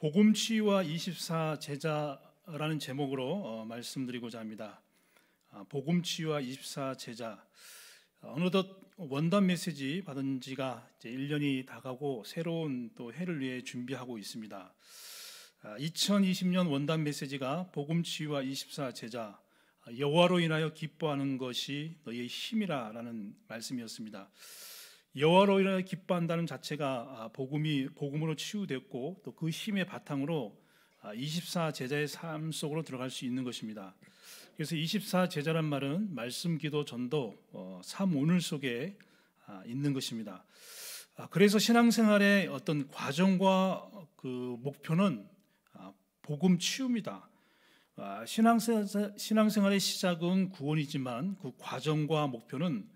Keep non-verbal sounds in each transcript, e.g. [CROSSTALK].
복음 치유와 24 제자라는 제목으로 어, 말씀드리고자 합니다. 아, 복음 치유와 24 제자. 어느덧 원단 메시지 받은 지가 이제 1년이 다가고 새로운 또 해를 위해 준비하고 있습니다. 2020년 아, 원단 메시지가 복음 치유와 24 제자 아, 여호와로 인하여 기뻐하는 것이 너희의 힘이라라는 말씀이었습니다. 여호와로 인하여 기뻐한다는 자체가 아, 복음이 복음으로 치유됐고 또 그 힘의 바탕으로 24 아, 제자의 삶 속으로 들어갈 수 있는 것입니다. 그래서 24 제자란 말은 말씀, 기도, 전도, 어, 삶 오늘 속에 아, 있는 것입니다. 그래서 신앙생활의 어떤 과정과 그 목표는 복음 치유입니다. 신앙생활의 시작은 구원이지만 그 과정과 목표는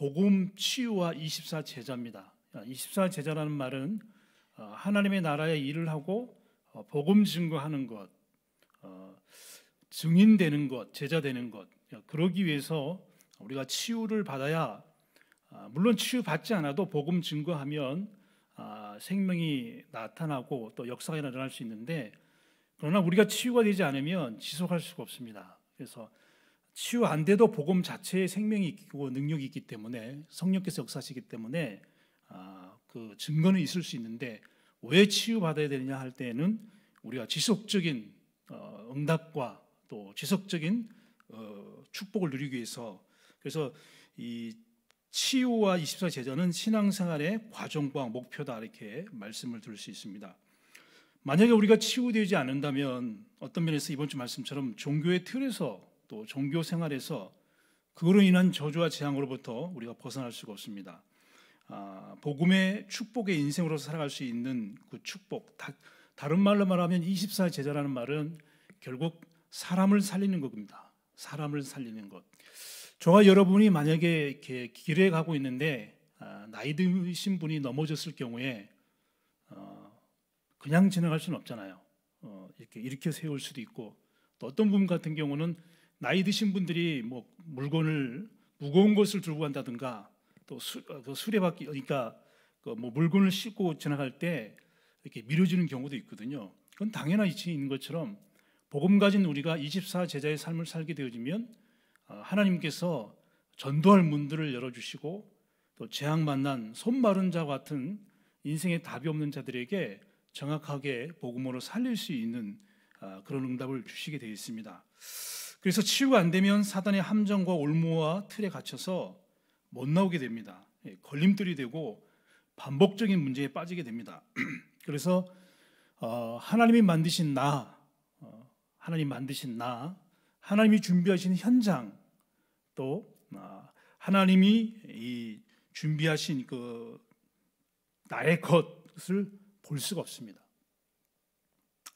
복음 치유와 24 제자입니다. 24 제자라는 말은 어, 하나님의 나라에 일을 하고 어, 복음 증거하는 것, 어, 증인되는 것, 제자되는 것. 그러기 위해서 우리가 치유를 받아야 아, 물론 치유 받지 않아도 복음 증거하면 아, 생명이 나타나고 또 역사가 일어날 수 있는데 그러나 우리가 치유가 되지 않으면 지속할 수가 없습니다. 그래서 치유 안 돼도 복음 자체에 생명이 있고 능력이 있기 때문에 성령께서 역사하시기 때문에 아, 그 증거는 있을 수 있는데 왜 치유 받아야 되느냐 할 때에는 우리가 지속적인 어, 응답과 또 지속적인 어, 축복을 누리기 위해서 그래서 이 치유와 24 제자는 신앙생활의 과정과 목표다 이렇게 말씀을 들을 수 있습니다. 만약에 우리가 치유되지 않는다면 어떤 면에서 이번 주 말씀처럼 종교의 틀에서 또 종교 생활에서 그로 인한 저주와 재앙으로부터 우리가 벗어날 수가 없습니다. 아, 복음의 축복의 인생으로 살아갈 수 있는 그 축복 다, 른 말로 말하면 24 제자라는 말은 결국 사람을 살리는 겁니다. 사람을 살리는 것. 저와 여러분이 만약에 이렇게 길에 가고 있는데 아, 나이 드신 분이 넘어졌을 경우에 어, 그냥 지나갈 수는 없잖아요. 어, 이렇게 일으켜 세울 수도 있고 또 어떤 분 같은 경우는 나이 드신 분들이 뭐 물건을 무거운 것을 들고 간다든가 또 수, 어, 그 수레바퀴 그러니까 그뭐 물건을 싣고 지나갈 때 이렇게 미뤄지는 경우도 있거든요. 그건 당연한 이치에 있는 것처럼 복음 가진 우리가 24 제자의 삶을 살게 되어지면 어, 하나님께서 전도할 문들을 열어주시고 또 재앙 만난 손 마른 자 같은 인생에 답이 없는 자들에게 정확하게 복음으로 살릴 수 있는 어, 그런 응답을 주시게 되어 있습니다. 그래서 치유가 안 되면 사단의 함정과 올무와 틀에 갇혀서 못 나오게 됩니다. 예, 걸림돌이 되고 반복적인 문제에 빠지게 됩니다. [CLEARS THROAT] 그래서 어, 하나님이 만드신 나, 어, 하나님 만드신 나, 하나님이 준비하신 현장, 또 어, 하나님이 준비하신 그 나의 것을 볼 수가 없습니다.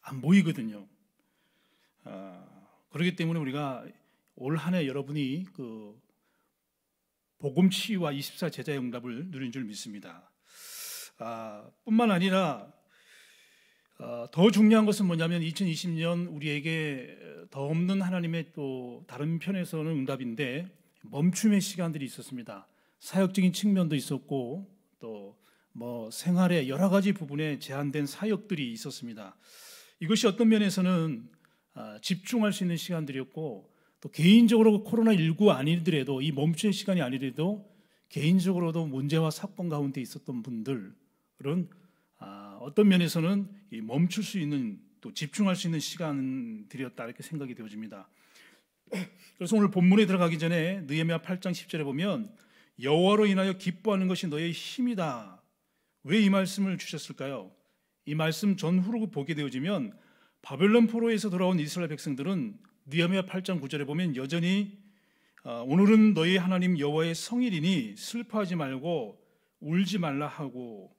안 보이거든요. 어, 그렇기 때문에 우리가 올 한 해 여러분이 그 복음 치유와 24 제자의 응답을 누린 줄 믿습니다. 아, 뿐만 아니라 아, 더 중요한 것은 뭐냐면 2020년 우리에게 더 없는 하나님의 또 다른 편에서는 응답인데 멈춤의 시간들이 있었습니다. 사역적인 측면도 있었고 또 뭐 생활의 여러 가지 부분에 제한된 사역들이 있었습니다. 이것이 어떤 면에서는 어, 집중할 수 있는 시간들이었고 또 개인적으로 그 코로나 19 아니더라도 이 멈춘 시간이 아니더라도 개인적으로도 문제와 사건 가운데 있었던 분들은 아, 어떤 면에서는 멈출 수 있는 또 집중할 수 있는 시간들이었다 이렇게 생각이 되어집니다. 그래서 오늘 본문에 들어가기 전에 느헤미야 8장 10절에 보면 여호와로 인하여 기뻐하는 것이 너의 힘이다. 왜 이 말씀을 주셨을까요? 이 말씀 전후로 보게 되어지면 바벨론 포로에서 돌아온 이스라엘 백성들은 니헤미야 8장 9절에 보면 여전히 어, 오늘은 너희 하나님 여호와의 성일이니 슬퍼하지 말고 울지 말라 하고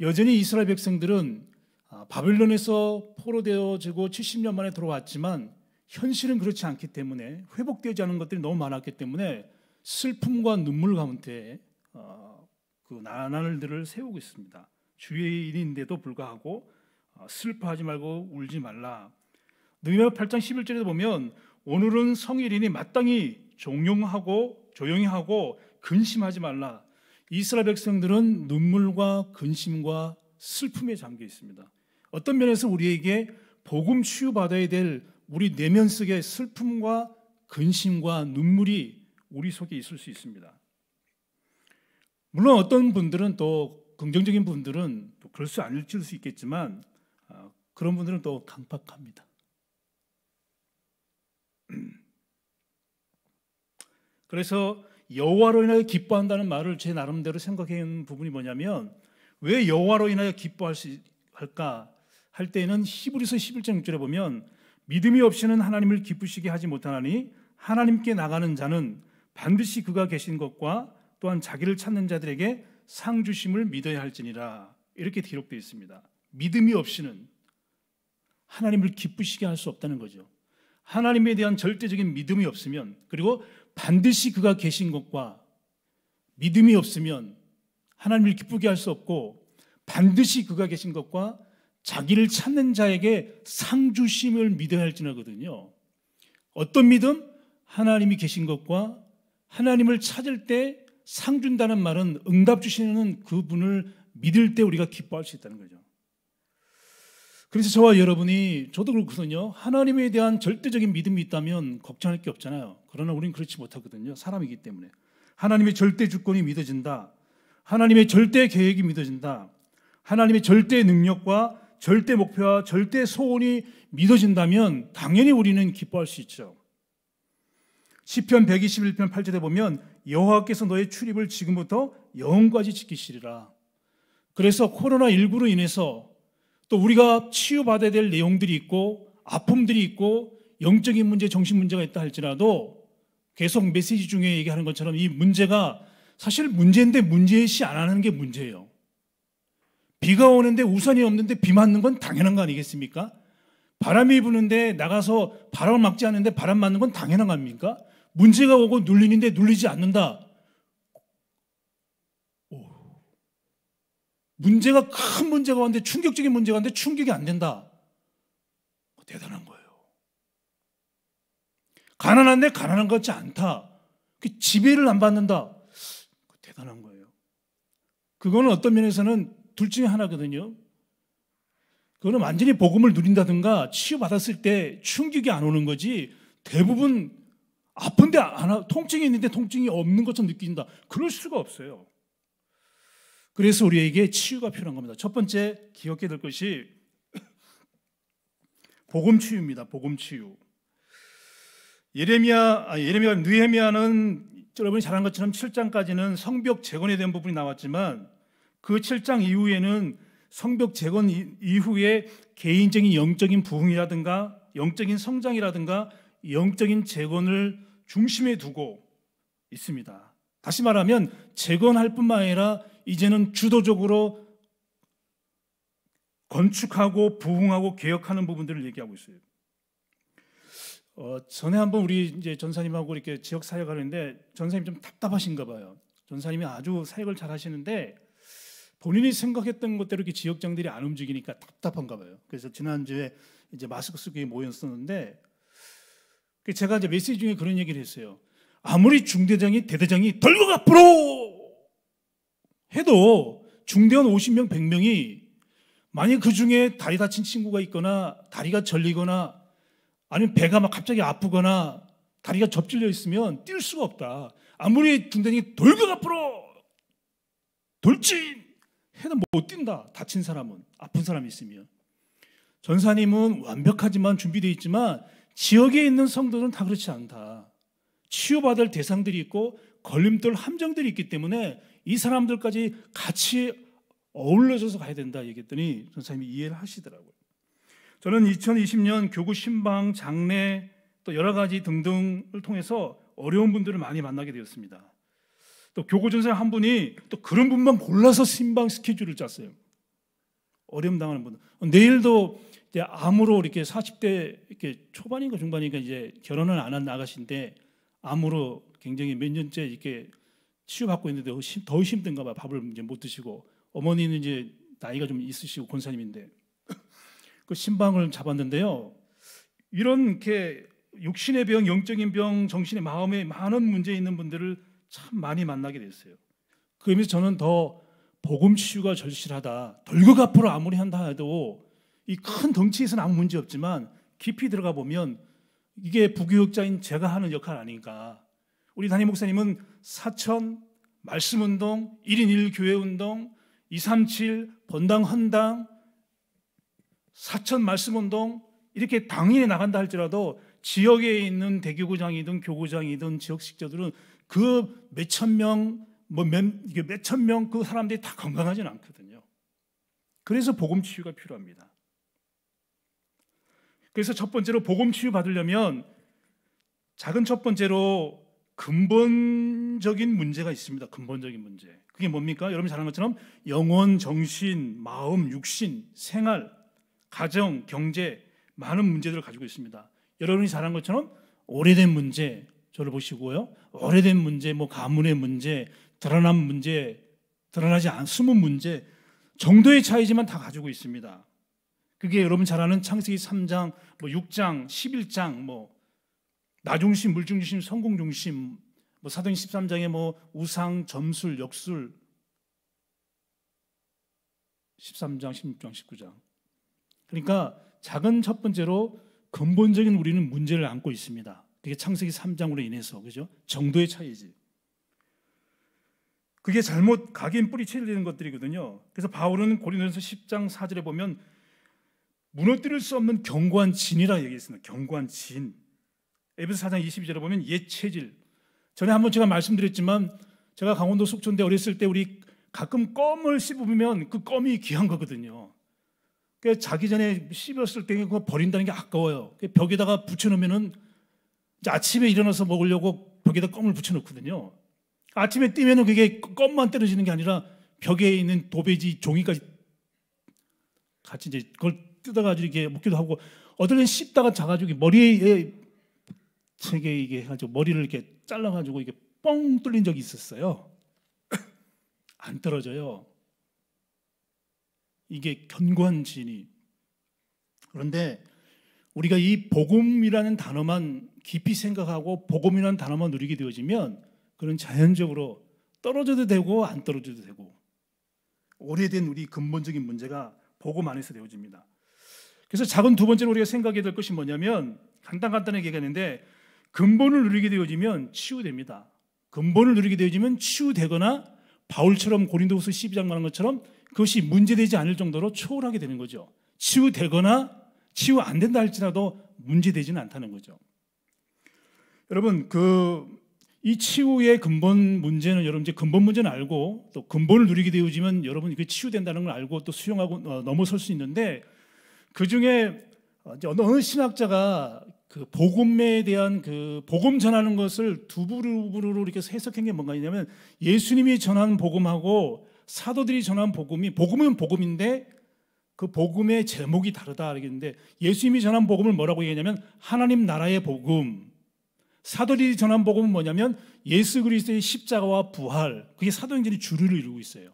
여전히 이스라엘 백성들은 아, 바벨론에서 포로되어지고 70년 만에 돌아왔지만 현실은 그렇지 않기 때문에 회복되지 않은 것들이 너무 많았기 때문에 슬픔과 눈물 가운데 어, 그 나날들을 세우고 있습니다. 주의일인데도 불구하고 어, 슬퍼하지 말고 울지 말라. 느헤미야 8장 11절에도 보면 오늘은 성일이니 마땅히 종용하고 조용히 하고 근심하지 말라. 이스라엘 백성들은 눈물과 근심과 슬픔에 잠겨 있습니다. 어떤 면에서 우리에게 복음 치유받아야 될 우리 내면 속의 슬픔과 근심과 눈물이 우리 속에 있을 수 있습니다. 물론 어떤 분들은 또 긍정적인 분들은 또 그럴 수 아닐질 수 있겠지만 그런 분들은 또 강박합니다. [CLEARS THROAT] 그래서 여호와로 인하여 기뻐한다는 말을 제 나름대로 생각해 있 부분이 뭐냐면 왜 여호와로 인하여 기뻐할 수 할까 할 때에는 히브리서 11장 6절에 보면 믿음이 없이는 하나님을 기쁘시게 하지 못하나니 하나님께 나가는 자는 반드시 그가 계신 것과 또한 자기를 찾는 자들에게 상 주심을 믿어야 할지니라 이렇게 기록되어 있습니다. 믿음이 없이는 하나님을 기쁘시게 할 수 없다는 거죠. 하나님에 대한 절대적인 믿음이 없으면 그리고 반드시 그가 계신 것과 믿음이 없으면 하나님을 기쁘게 할 수 없고 반드시 그가 계신 것과 자기를 찾는 자에게 상주심을 믿어야 할지나거든요. 어떤 믿음? 하나님이 계신 것과 하나님을 찾을 때 상준다는 말은 응답 주시는 그분을 믿을 때 우리가 기뻐할 수 있다는 거죠. 그래서 저와 여러분이 저도 그렇거든요. 하나님에 대한 절대적인 믿음이 있다면 걱정할 게 없잖아요. 그러나 우리는 그렇지 못하거든요. 사람이기 때문에 하나님의 절대 주권이 믿어진다. 하나님의 절대 계획이 믿어진다. 하나님의 절대 능력과 절대 목표와 절대 소원이 믿어진다면 당연히 우리는 기뻐할 수 있죠. 시편 121편 8절에 보면 여호와께서 너의 출입을 지금부터 영원까지 지키시리라. 그래서 코로나 19로 인해서 또 우리가 치유받아야 될 내용들이 있고 아픔들이 있고 영적인 문제, 정신 문제가 있다 할지라도 계속 메시지 중에 얘기하는 것처럼 이 문제가 사실 문제인데 문제시 안 하는 게 문제예요. 비가 오는데 우산이 없는데 비 맞는 건 당연한 거 아니겠습니까? 바람이 부는데 나가서 바람을 막지 않는데 바람 맞는 건 당연한 겁니까? 문제가 오고 눌리는데 눌리지 않는다. 문제가 큰 문제가 왔는데 충격적인 문제가 왔는데 충격이 안 된다. 대단한 거예요. 가난한데 가난한 것 같지 않다. 그 지배를 안 받는다. 그 대단한 거예요. 그거는 어떤 면에서는 둘 중에 하나거든요. 그거는 완전히 복음을 누린다든가 치유받았을 때 충격이 안 오는 거지 대부분 아픈데 안, 통증이 있는데 통증이 없는 것처럼 느낀다. 그럴 수가 없어요. 그래서 우리에게 치유가 필요한 겁니다. 첫 번째 기억해야 될 것이 [CLEARS THROAT] 복음 치유입니다. 복음 치유. 예레미야 아, 예레미야 느헤미야는 여러분이 잘한 것처럼 7장까지는 성벽 재건에 대한 부분이 나왔지만 그 7장 이후에는 성벽 재건 이후에 개인적인 영적인 부흥이라든가 영적인 성장이라든가 영적인 재건을 중심에 두고 있습니다. 다시 말하면 재건할 뿐만 아니라 이제는 주도적으로 건축하고 부흥하고 개혁하는 부분들을 얘기하고 있어요. 어, 전에 한번 우리 이제 전사님하고 이렇게 지역 사역 하는데 전사님 좀 답답하신가 봐요. 전사님이 아주 사역을 잘 하시는데 본인이 생각했던 것대로 이렇게 지역장들이 안 움직이니까 답답한가 봐요. 그래서 지난주에 이제 마스크 쓰기 모였었는데 그 제가 이제 메시지 중에 그런 얘기를 했어요. 아무리 중대장이 대대장이 덜고 앞으로 해도 중대원 50명, 100명이 만약 그 중에 다리 다친 친구가 있거나 다리가 절리거나 아니면 배가 막 갑자기 아프거나 다리가 접질려 있으면 뛸 수가 없다. 아무리 중대원이 돌격 앞으로 돌진 해도 못 뛴다. 다친 사람은 아픈 사람이 있으면 전사님은 완벽하지만 준비되어 있지만 지역에 있는 성도는 다 그렇지 않다. 치유받을 대상들이 있고 걸림돌 함정들이 있기 때문에 이 사람들까지 같이 어울려져서 가야 된다 얘기했더니 선생님이 이해를 하시더라고요. 저는 2020년 교구 신방 장례 또 여러 가지 등등을 통해서 어려운 분들을 많이 만나게 되었습니다. 또 교구 전사한 분이 또 그런 분만 골라서 신방 스케줄을 짰어요. 어려움 당하는 분 내일도 이제 암으로 이렇게 40대 이렇게 초반인가 중반인가 이제 결혼을 안한 아가씨인데 암으로 굉장히 몇 년째 이렇게 치유받고 있는데 더 힘든가 봐. 밥을 이제 못 드시고 어머니는 이제 나이가 좀 있으시고 권사님인데 [LAUGHS] 그 신방을 잡았는데요. 이런 이렇게 육신의 병, 영적인 병, 정신의 마음에 많은 문제 있는 분들을 참 많이 만나게 됐어요. 그 의미에서 저는 더 복음 치유가 절실하다. 덜극 앞으로 아무리 한다 해도 이 큰 덩치에서는 아무 문제 없지만 깊이 들어가 보면 이게 부교육자인 제가 하는 역할 아닌가. 우리 담임 목사님은 사천, 말씀운동, 1인 1교회운동, 237, 본당 헌당, 사천 말씀운동 이렇게 당일에 나간다 할지라도 지역에 있는 대교구장이든 교구장이든 지역 식자들은 그 몇 천 명, 뭐 몇 천명 그 사람들이 다 건강하진 않거든요. 그래서 복음 치유가 필요합니다. 그래서 첫 번째로 복음 치유 받으려면 작은 첫 번째로 근본적인 문제가 있습니다. 근본적인 문제. 그게 뭡니까? 여러분이 잘 아는 것처럼 영혼, 정신, 마음, 육신, 생활, 가정, 경제 많은 문제들을 가지고 있습니다. 여러분이 잘 아는 것처럼 오래된 문제 저를 보시고요. 오래된 문제, 뭐 가문의 문제, 드러난 문제, 드러나지 않 숨은 문제 정도의 차이지만 다 가지고 있습니다. 그게 여러분 잘 아는 창세기 3장, 뭐 6장, 11장, 뭐나 중심, 물 중심, 성공 중심, 뭐 사도행 13장에 뭐 우상, 점술, 역술 13장, 16장, 19장. 그러니까 작은 첫 번째로 근본적인 우리는 문제를 안고 있습니다. 그게 창세기 3장으로 인해서 그죠? 정도의 차이지. 그게 잘못 각인 뿌리채되는 것들이거든요. 그래서 바울은 고린도전서 10장 4절에 보면 무너뜨릴 수 없는 견고한 진이라 얘기했습니다. 견고한 진. 에베소 4장 22절에 보면 옛 체질. 전에 한 번 제가 말씀드렸지만 제가 강원도 속초인데 어렸을 때 우리 가끔 껌을 씹으면 그 껌이 귀한 거거든요. 그러 자기 전에 씹었을 때 그거 버린다는 게 아까워요. 그 벽에다가 붙여놓으면은 아침에 일어나서 먹으려고 벽에다 껌을 붙여놓거든요. 아침에 뛰면은 그게 껌만 떨어지는 게 아니라 벽에 있는 도배지 종이까지 같이 이제 그걸 뜯어가지고 이렇게 먹기도 하고 어떨 땐 씹다가 자가지고 머리에 책에 이게 해가지고 머리를 이렇게 잘라가지고 이게 뻥 뚫린 적이 있었어요. [CLEARS THROAT] 안 떨어져요. 이게 견고한 진이. 그런데 우리가 이 복음이라는 단어만 깊이 생각하고 복음이라는 단어만 누리게 되어지면 그런 자연적으로 떨어져도 되고 안 떨어져도 되고 오래된 우리 근본적인 문제가 복음 안에서 되어집니다. 그래서 작은 두 번째로 우리가 생각해야 될 것이 뭐냐면 간단간단하게 얘기하는데 근본을 누리게 되어지면 치유됩니다. 근본을 누리게 되어지면 치유되거나 바울처럼 고린도후서 12장 말한 것처럼 그것이 문제되지 않을 정도로 초월하게 되는 거죠. 치유되거나 치유 안 된다 할지라도 문제되지는 않다는 거죠. 여러분 그 이 치유의 근본 문제는 여러분 이제 근본 문제는 알고 또 근본을 누리게 되어지면 여러분 그 치유된다는 걸 알고 또 수용하고 어, 넘어설 수 있는데 그 중에 어, 어느 신학자가 그 복음에 대한 그 복음 전하는 것을 두 부류로 이렇게 해석한 게 뭔가 있냐면 예수님이 전한 복음하고 사도들이 전한 복음이 복음은 복음인데 그 복음의 제목이 다르다 그겠는데 예수님이 전한 복음을 뭐라고 얘기하냐면 하나님 나라의 복음 사도들이 전한 복음은 뭐냐면 예수 그리스도의 십자가와 부활 그게 사도행전이 주류를 이루고 있어요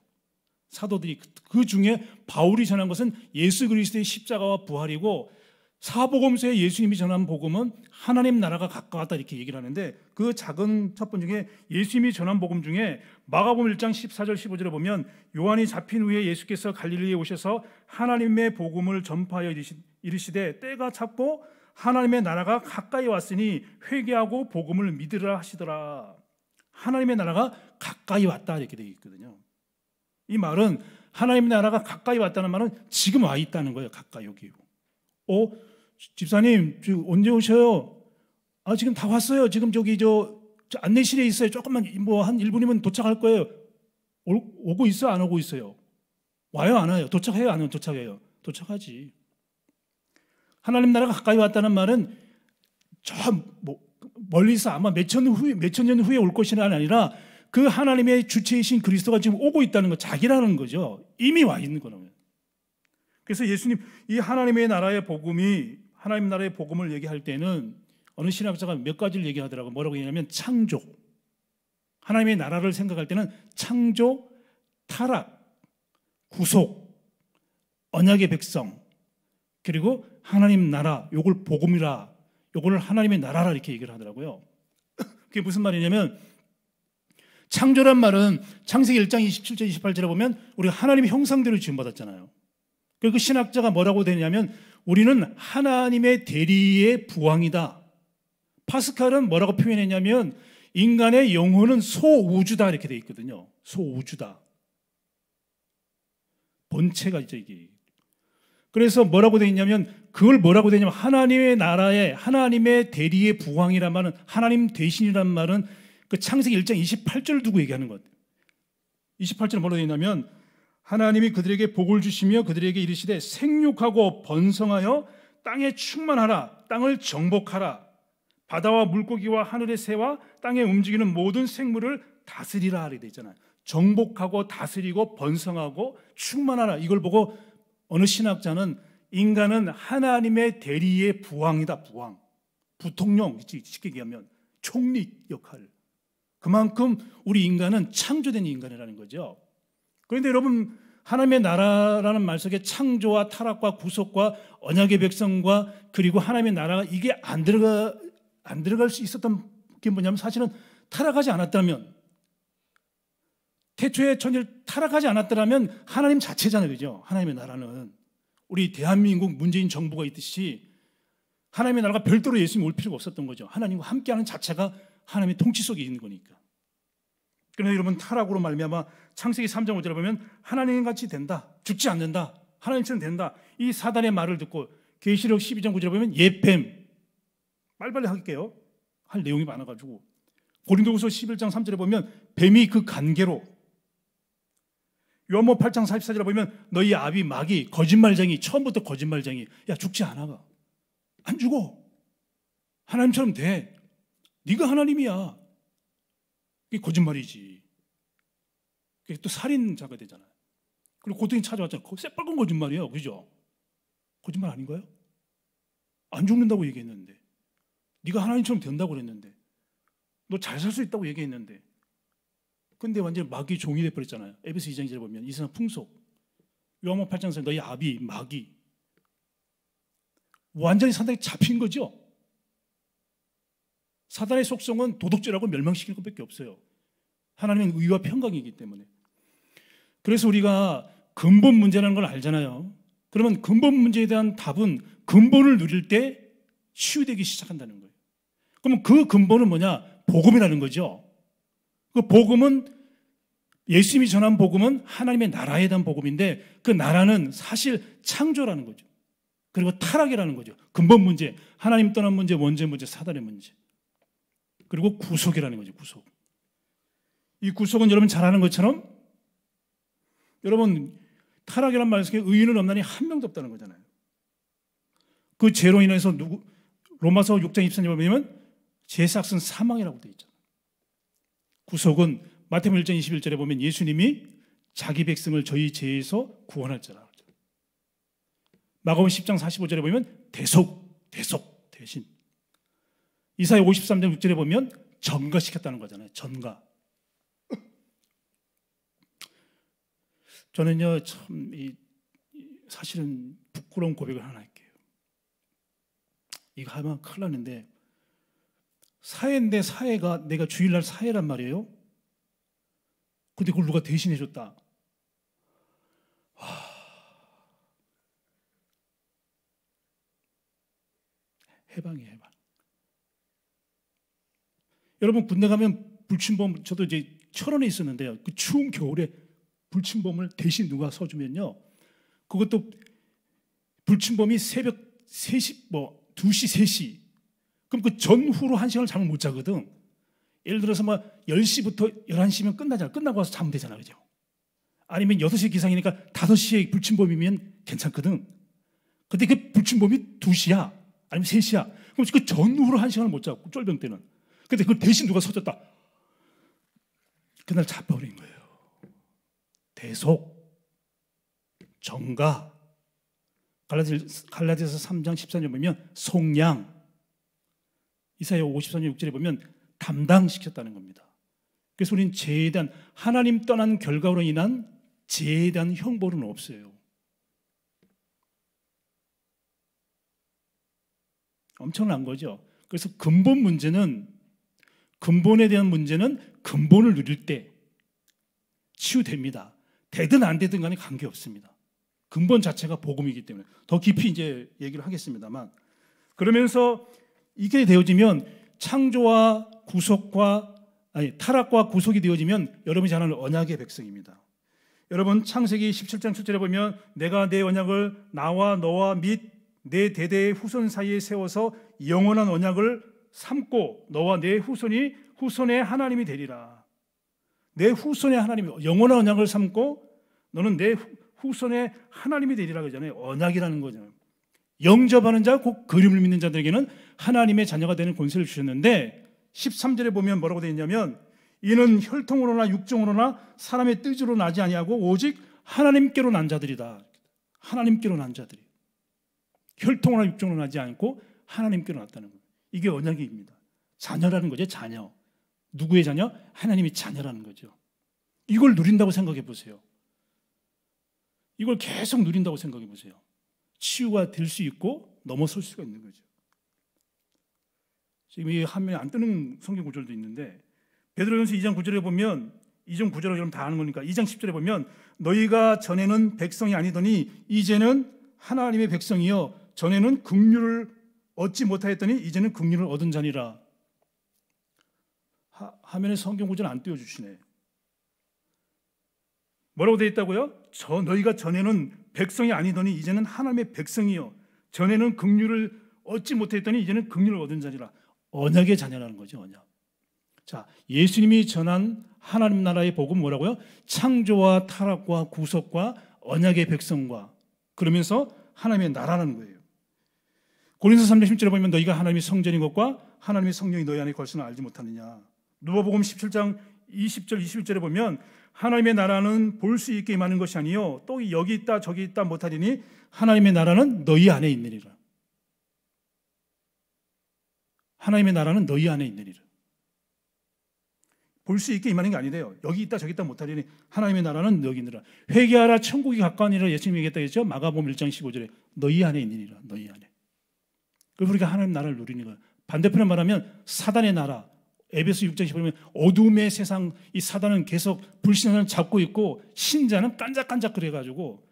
사도들이 그 중에 바울이 전한 것은 예수 그리스도의 십자가와 부활이고 사복음서에 예수님이 전한 복음은 하나님 나라가 가까웠다 이렇게 얘기를 하는데 그 작은 첫 번 중에 예수님이 전한 복음 중에 마가복음 1장 14절 15절에 보면 요한이 잡힌 후에 예수께서 갈릴리에 오셔서 하나님의 복음을 전파하여 이르시되 때가 찼고 하나님의 나라가 가까이 왔으니 회개하고 복음을 믿으라 하시더라. 하나님의 나라가 가까이 왔다 이렇게 되어 있거든요. 이 말은 하나님의 나라가 가까이 왔다는 말은 지금 와 있다는 거예요. 가까이 여기. 오 집사님 언제 오셔요? 아 지금 다 왔어요. 지금 저기 저, 저 안내실에 있어요. 조금만 뭐한 1분이면 도착할 거예요. 오, 고 있어요? 안 오고 있어요? 와요? 안 와요? 도착해요? 안 도착해요? 도착하지. 하나님 나라가 가까이 왔다는 말은 저 뭐, 멀리서 아마 몇천 후에 몇천 년 후에 올 것이란 아니라 그 하나님의 주체이신 그리스도가 지금 오고 있다는 거 자기라는 거죠. 이미 와 있는 거는. 그래서 예수님 이 하나님의 나라의 복음이 하나님 나라의 복음을 얘기할 때는 어느 신학자가 몇 가지를 얘기하더라고 뭐라고 얘기하냐면 창조 하나님의 나라를 생각할 때는 창조, 타락, 구속, 언약의 백성 그리고 하나님 나라 요걸 복음이라 요걸 하나님의 나라라 이렇게 얘기를 하더라고요. [COUGHS] 그게 무슨 말이냐면 창조란 말은 창세기 1장 27절 28절에 보면 우리 가 하나님의 형상대로 지음 받았잖아요. 그리고 그 신학자가 뭐라고 되냐면 우리는 하나님의 대리의 부왕이다. 파스칼은 뭐라고 표현했냐면 인간의 영혼은 소우주다 이렇게 돼 있거든요. 소우주다. 본체가 이제 이게. 그래서 뭐라고 돼 있냐면 그걸 뭐라고 되냐면 하나님의 나라에 하나님의 대리의 부왕이란 말은 하나님 대신이란 말은 그 창세기 1장 28절을 두고 얘기하는 것. 28절 뭐라고 되냐면 하나님이 그들에게 복을 주시며 그들에게 이르시되 생육하고 번성하여 땅에 충만하라 땅을 정복하라 바다와 물고기와 하늘의 새와 땅에 움직이는 모든 생물을 다스리라 하게 되잖아요. 정복하고 다스리고 번성하고 충만하라 이걸 보고 어느 신학자는 인간은 하나님의 대리의 부왕이다 부왕 부통령 쉽게 얘기하면 총리 역할 그만큼 우리 인간은 창조된 인간이라는 거죠. 그런데 여러분 하나님의 나라라는 말 속에 창조와 타락과 구속과 언약의 백성과 그리고 하나님의 나라가 이게 안 들어가 안 들어갈 수 있었던 게 뭐냐면 사실은 타락하지 않았다면 태초에 천지를 타락하지 않았더라면 하나님 자체잖아요. 그죠? 하나님의 나라는 우리 대한민국 문재인 정부가 있듯이 하나님의 나라가 별도로 예수님이 올 필요가 없었던 거죠. 하나님과 함께하는 자체가 하나님의 통치 속에 있는 거니까. 그러나 여러분 타락으로 말미암아 창세기 3장 5절에 보면 하나님 같이 된다. 죽지 않는다. 하나님처럼 된다. 이 사단의 말을 듣고 계시록 12장 9절에 보면 예 뱀 빨리빨리 할게요. 할 내용이 많아 가지고 고린도후서 11장 3절에 보면 뱀이 그 관계로 요한복 8장 44절에 보면 너희 아비 마귀 거짓말쟁이 처음부터 거짓말쟁이 야 죽지 않아 안 죽어 하나님처럼 돼 네가 하나님이야 그게 거짓말이지. 그게 또 살인자가 되잖아요. 그리고 고통이 찾아왔잖아요. 새빨간 거짓말이에요. 그죠? 거짓말 아닌가요? 안 죽는다고 얘기했는데. 네가 하나님처럼 된다고 그랬는데. 너 잘 살 수 있다고 얘기했는데. 근데 완전 마귀 종이 돼버렸잖아요. 에베소 2장 1절 보면 이 세상 풍속. 요한복 8장에서 너희 아비 마귀. 완전히 상당히 잡힌 거죠. 사단의 속성은 도덕질하고 멸망시킬 것밖에 없어요. 하나님은 의와 평강이기 때문에. 그래서 우리가 근본 문제라는 걸 알잖아요. 그러면 근본 문제에 대한 답은 근본을 누릴 때 치유되기 시작한다는 거예요. 그러면 그 근본은 뭐냐? 복음이라는 거죠. 그 복음은 예수님이 전한 복음은 하나님의 나라에 대한 복음인데 그 나라는 사실 창조라는 거죠. 그리고 타락이라는 거죠. 근본 문제, 하나님 떠난 문제, 원죄 문제, 사단의 문제. 그리고 구속이라는 거죠. 구속. 이 구속은 여러분 잘 아는 것처럼 여러분 타락이란 말 속에 의인은 없나니 한 명도 없다는 거잖아요. 그 죄로 인해서 누구 로마서 6장 2 3절에 보면 제삭은 사망이라고 되어 있잖아요. 구속은 마태복음 1장 21절에 보면 예수님이 자기 백성을 저희 죄에서 구원할 자라. 마가복음 10장 45절에 보면 대속, 대속 대신 이사야 53장 6절에 보면 전가시켰다는 거잖아요. 전가. 저는요 참 이, 사실은 부끄러운 고백을 하나 할게요. 이거 하면 큰일 나는데 사회인데 사회가 내가 주일날 사회란 말이에요. 근데 그걸 누가 대신해 줬다. 와. 해방이 해방. 여러분 군대 가면 불침범 저도 이제 철원에 있었는데요. 그 추운 겨울에 불침범을 대신 누가 서주면요. 그것도 불침범이 새벽 3시 뭐 2시 3시 그럼 그 전후로 한 시간을 잠을 못 자거든. 예를 들어서 뭐 10시부터 11시면 끝나잖아. 끝나고 와서 자면 되잖아. 그죠? 아니면 6시 기상이니까 5시에 불침범이면 괜찮거든. 근데 그 불침범이 2시야. 아니면 3시야. 그럼 그 전후로 한 시간을 못 자고 쫄병 때는. 근데 그걸 대신 누가 서줬다. 그날 잡혀버린 거예요. 대속, 정가, 갈라디아서 3장 14절 보면 속량, 이사야 53장 6절에 보면 담당시켰다는 겁니다. 그래서 우리는 죄에 대한 하나님 떠난 결과로 인한 죄에 대한 형벌은 없어요. 엄청난 거죠. 그래서 근본 문제는 근본에 대한 문제는 근본을 누릴 때 치유됩니다. 되든 안 되든 간에 관계없습니다. 근본 자체가 복음이기 때문에 더 깊이 이제 얘기를 하겠습니다만 그러면서 이게 되어지면 창조와 구속과 아니 타락과 구속이 되어지면 여러분이 잘 아는 언약의 백성입니다. 여러분 창세기 17장 7절에 보면 내가 내 언약을 나와 너와 및 내 대대의 후손 사이에 세워서 영원한 언약을 삼고 너와 내 후손이 후손의 하나님이 되리라. 내 후손의 하나님이 영원한 언약을 삼고 너는 내 후손의 하나님이 되리라 그러잖아요. 언약이라는 거잖 영접하는 자, 곧 그림을 믿는 자들에게는 하나님의 자녀가 되는 권세를 주셨는데 13절에 보면 뭐라고 되어 있냐면 이는 혈통으로나 육정으로나 사람의 뜻으로 나지 아니하고 오직 하나님께로 난 자들이다. 하나님께로 난 자들이 혈통으로나 육정으로 나지 않고 하나님께로 났다는 거예요. 이게 언약입니다. 자녀라는 거죠. 자녀. 누구의 자녀? 하나님이 자녀라는 거죠. 이걸 누린다고 생각해 보세요. 이걸 계속 누린다고 생각해 보세요. 치유가 될 수 있고 넘어설 수가 있는 거죠. 지금 이 화면에 안 뜨는 성경 구절도 있는데 베드로전서 2장 9절에 보면 2장 9절을 여러분 다 아는 거니까 2장 10절에 보면 너희가 전에는 백성이 아니더니 이제는 하나님의 백성이요 전에는 긍휼을 얻지 못하였더니 이제는 긍휼을 얻은 자니라. 화, 면에 성경 구절 안 띄워 주시네. 뭐라고 되어 있다고요? 저 너희가 전에는 백성이 아니더니 이제는 하나님의 백성이요. 전에는 긍휼을 얻지 못했더니 이제는 긍휼을 얻은 자니라. 언약의 자녀라는 거죠, 언약. 자, 예수님이 전한 하나님 나라의 복음 뭐라고요? 창조와 타락과 구속과 언약의 백성과 그러면서 하나님의 나라라는 거예요. 고린서 3장 1 7절에 보면 너희가 하나님의 성전인 것과 하나님의 성령이 너희 안에 걸수는 알지 못하느냐. 누가복음 17장 20절 21절에 보면 하나님의 나라는 볼 수 있게 임하 것이 아니요 또 여기 있다 저기 있다 못하리니 하나님의 나라는 너희 안에 있느니라. 하나님의 나라는 너희 안에 있느니라. 볼 수 있게 임하는 게 아니래요. 여기 있다 저기 있다 못하리니 하나님의 나라는 너희 있느라 회개하라 천국이 가까우니라 예수님이 얘기했다 했죠. 마가복음 1장 15절에 너희 안에 있느니라. 너희 안에. 그걸 우리가 하나님 나라를 누리는 거예요. 반대편에 말하면 사단의 나라. 에베소 6장 15면 어둠의 세상 이 사단은 계속 불신자는 잡고 있고 신자는 깐작깐작 그래 가지고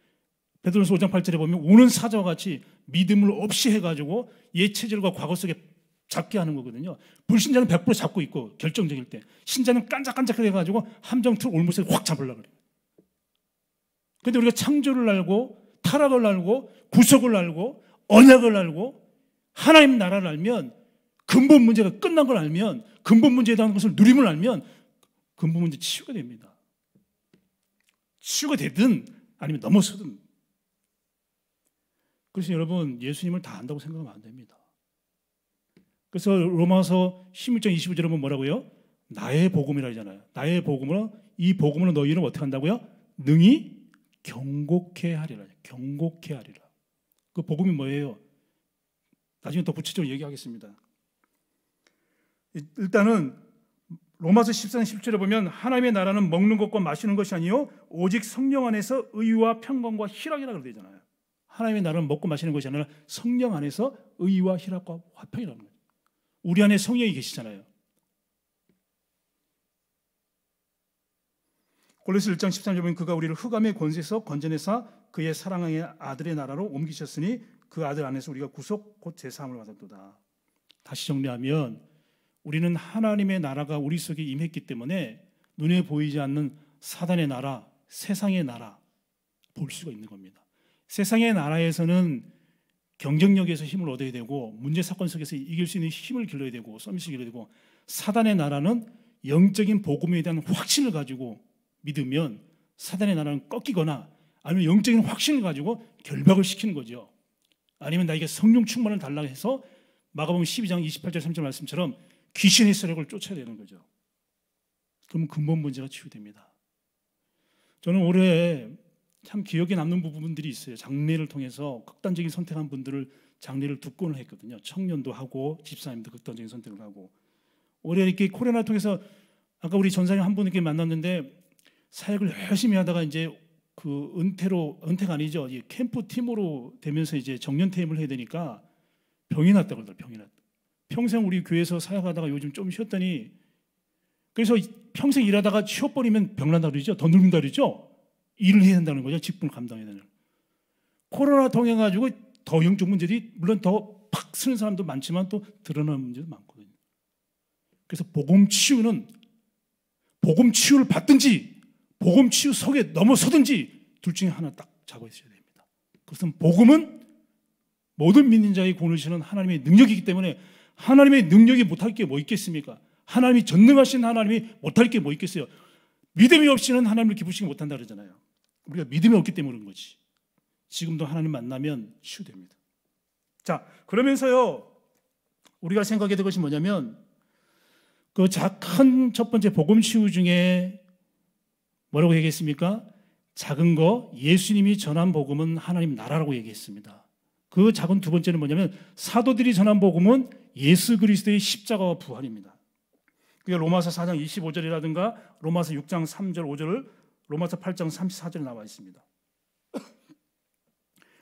베드로서 5장 8절에 보면 우는 사자와 같이 믿음을 없이 해 가지고 예 체질과 과거 속에 잡게 하는 거거든요. 불신자는 100% 잡고 있고 결정적일 때 신자는 깐작깐작 그래 가지고 함정틀 올무새 확 잡으려고 그래요. 근데 우리가 창조를 알고 타락을 알고 구속을 알고 언약을 알고 하나님 나라를 알면 근본 문제가 끝난 걸 알면 근본 문제에 대한 것을 누림을 알면 근본 문제 치유가 됩니다. 치유가 되든 아니면 넘어서든. 그래서 여러분 예수님을 다 안다고 생각하면 안 됩니다. 그래서 로마서 16장 25절에 보면 뭐라고요? 나의 복음이라 하잖아요. 나의 복음으로 이 복음으로 너희는 어떻게 한다고요? 능히 경고케 하리라. 경고케 하리라. 그 복음이 뭐예요? 나중에 더 구체적으로 얘기하겠습니다. 일단은 로마서 14장 17절에 보면 하나님의 나라는 먹는 것과 마시는 것이 아니요 오직 성령 안에서 의와 평강과 희락이라고 되잖아요. 하나님의 나라는 먹고 마시는 것이 아니라 성령 안에서 의와 희락과 화평이라는 거예요. 우리 안에 성령이 계시잖아요. 골로새 1장 13절 보면 그가 우리를 흑암의 권세에서 건져내사 그의 사랑의 아들의 나라로 옮기셨으니 그 아들 안에서 우리가 구속 곧 제사함을 받았도다. 다시 정리하면 우리는 하나님의 나라가 우리 속에 임했기 때문에 눈에 보이지 않는 사단의 나라, 세상의 나라 볼 수가 있는 겁니다. 세상의 나라에서는 경쟁력에서 힘을 얻어야 되고 문제 사건 속에서 이길 수 있는 힘을 길러야 되고 서밋을 길러야 되고 사단의 나라는 영적인 복음에 대한 확신을 가지고 믿으면 사단의 나라는 꺾이거나 아니면 영적인 확신을 가지고 결박을 시키는 거죠. 아니면 나에게 성령 충만을 달라고 해서 마가복음 12장 28절 3절 말씀처럼 귀신의 세력을 쫓아야 되는 거죠. 그럼 근본 문제가 치유됩니다. 저는 올해 참 기억에 남는 부분들이 있어요. 장례를 통해서 극단적인 선택한 분들을 장례를 두 건을 했거든요. 청년도 하고 집사님도 극단적인 선택을 하고 올해 이렇게 코로나 통해서 아까 우리 전사님 한 분께 만났는데 사역을 열심히 하다가 이제 그 은퇴로 은퇴가 아니죠. 캠프 팀으로 되면서 이제 정년 퇴임을 해야 되니까 병이 났다고 그러더라. 병이 났다. 평생 우리 교회에서 사역하다가 요즘 좀 쉬었더니 그래서 평생 일하다가 쉬어버리면 병난다 그러죠. 더 늙는다 그러죠. 일을 해야 된다는 거죠. 직분을 감당해야 되는. 코로나 통해 가지고 더 영적 문제들이 물론 더 팍 쓰는 사람도 많지만 또 드러나는 문제도 많거든요. 그래서 복음 치유는 복음 치유를 받든지 복음 치유속에 넘어서든지 둘 중에 하나 딱 잡아 있어야 됩니다. 그것은 복음은 모든 믿는 자의 구원을 시는 하나님의 능력이기 때문에 하나님의 능력이 못할 게 뭐 있겠습니까? 하나님이 전능하신 하나님이 못할 게 뭐 있겠어요? 믿음이 없이는 하나님을 기쁘시게 못한다 그러잖아요. 우리가 믿음이 없기 때문에 거지. 지금도 하나님 만나면 치유됩니다. 자, 그러면서요, 우리가 생각해야 될 것이 뭐냐면, 그 작은 첫 번째 복음 치유 중에 뭐라고 얘기했습니까? 작은 거 예수님이 전한 복음은 하나님 나라라고 얘기했습니다. 그 작은 두 번째는 뭐냐면 사도들이 전한 복음은 예수 그리스도의 십자가와 부활입니다. 그게 로마서 4장 25절이라든가 로마서 6장 3절 5절을 로마서 8장 34절에 나와 있습니다.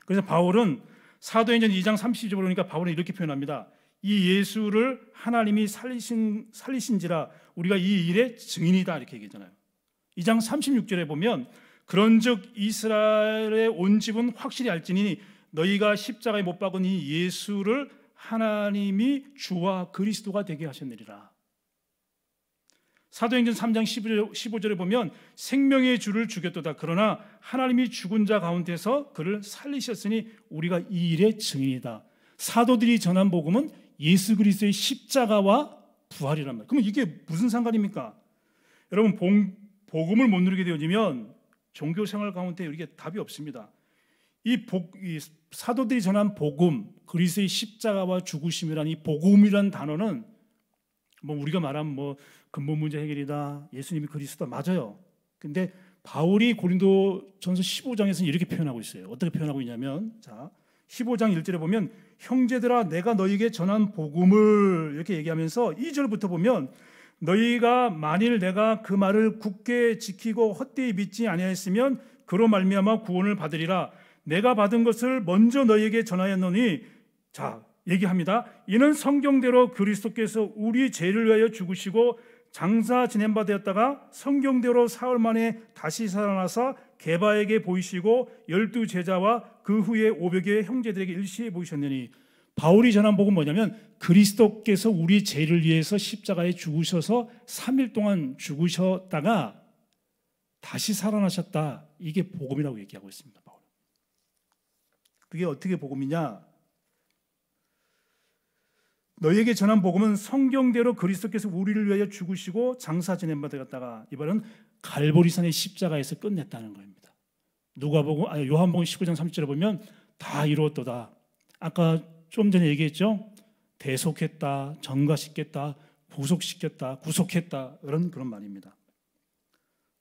그래서 바울은 사도행전 2장 30절에 보니까 바울은 이렇게 표현합니다. 이 예수를 하나님이 살리신 살리신지라 우리가 이 일의 증인이다 이렇게 얘기잖아요. 2장 36절에 보면 그런즉 이스라엘의 온 집은 확실히 알지니 너희가 십자가에 못 박은 이 예수를 하나님이 주와 그리스도가 되게 하셨느니라. 사도행전 3장 15절에 보면 생명의 주를 죽였도다. 그러나 하나님이 죽은 자 가운데서 그를 살리셨으니 우리가 이 일의 증인이다. 사도들이 전한 복음은 예수 그리스도의 십자가와 부활이란 말. 그러면 이게 무슨 상관입니까? 여러분 본, 복음을 못 누리게 되어지면 종교 생활 가운데 우리게 답이 없습니다. 이, 복, 이 사도들이 전한 복음, 그리스의 십자가와 죽으심이란 이 복음이란 단어는 뭐 우리가 말한 뭐 근본 문제 해결이다, 예수님이 그리스도 맞아요. 근데 바울이 고린도 전서 15장에서는 이렇게 표현하고 있어요. 어떻게 표현하고 있냐면, 자, 15장 1절에 보면, 형제들아, 내가 너에게 전한 복음을 이렇게 얘기하면서 2절부터 보면, 너희가 만일 내가 그 말을 굳게 지키고 헛되이 믿지 아니하였으면 그로 말미암아 구원을 받으리라 내가 받은 것을 먼저 너희에게 전하였노니 자 얘기합니다 이는 성경대로 그리스도께서 우리 죄를 위하여 죽으시고 장사 지낸 바 되었다가 성경대로 사흘 만에 다시 살아나서 개바에게 보이시고 열두 제자와 그 후에 오백의 형제들에게 일시에 보이셨느니 바울이 전한 복음 뭐냐면 그리스도께서 우리 죄를 위해서 십자가에 죽으셔서 3일 동안 죽으셨다가 다시 살아나셨다. 이게 복음이라고 얘기하고 있습니다. 바울. 은 그게 어떻게 복음이냐? 너희에게 전한 복음은 성경대로 그리스도께서 우리를 위하여 죽으시고 장사 지낸 바 되었다가 이번은 갈보리산의 십자가에서 끝냈다는 겁니다. 누가 보고 아니 요한복음 19장 30절에 보면 다 이루었도다. 아까 좀 전에 얘기했죠. 대속했다, 정가시켰다, 보속시켰다, 구속했다 이런 그런 말입니다.